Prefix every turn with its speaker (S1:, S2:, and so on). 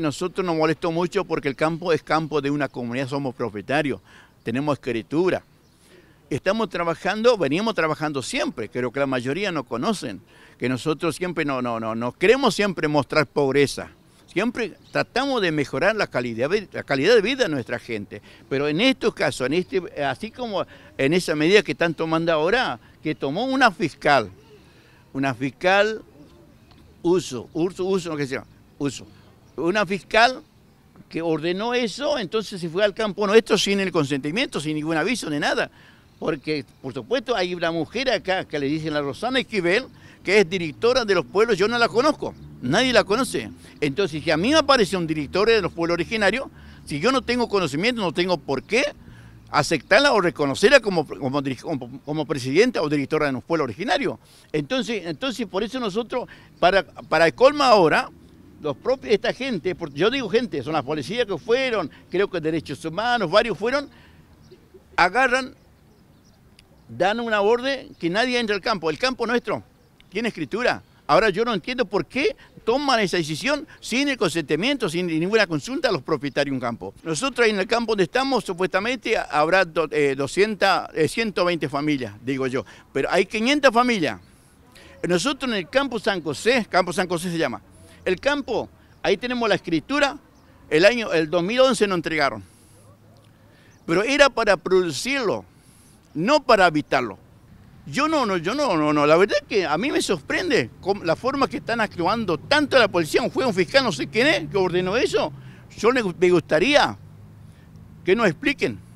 S1: Nosotros nos molestó mucho porque el campo es campo de una comunidad, somos propietarios, tenemos escritura. Estamos trabajando, veníamos trabajando siempre, creo que la mayoría no conocen, que nosotros siempre no, no, no, no queremos siempre mostrar pobreza. Siempre tratamos de mejorar la calidad, la calidad de vida de nuestra gente. Pero en estos casos, este, así como en esa medida que están tomando ahora, que tomó una fiscal, una fiscal uso, uso, uso, no se llama? uso una fiscal que ordenó eso, entonces se fue al campo. nuestro esto sin el consentimiento, sin ningún aviso ni nada. Porque, por supuesto, hay una mujer acá que le dicen la Rosana Esquivel, que es directora de los pueblos, yo no la conozco, nadie la conoce. Entonces, si a mí me aparece un director de los pueblos originarios, si yo no tengo conocimiento, no tengo por qué aceptarla o reconocerla como, como, presidenta o directora de los pueblos originarios. Entonces, entonces por eso nosotros, para, para el colma ahora, los propios, esta gente, yo digo gente, son las policías que fueron, creo que derechos humanos, varios fueron, agarran, dan una orden que nadie entra al campo. El campo nuestro tiene escritura. Ahora yo no entiendo por qué toman esa decisión sin el consentimiento, sin ninguna consulta a los propietarios de un campo. Nosotros en el campo donde estamos, supuestamente habrá 200, 120 eh, eh, familias, digo yo, pero hay 500 familias. Nosotros en el campo San José, campo San José se llama, el campo, ahí tenemos la escritura, el año, el 2011 nos entregaron. Pero era para producirlo, no para habitarlo. Yo no, no, yo no, no, no. La verdad es que a mí me sorprende la forma que están actuando tanto la policía. un juez, un fiscal, no sé quién es, que ordenó eso. Yo me gustaría que nos expliquen.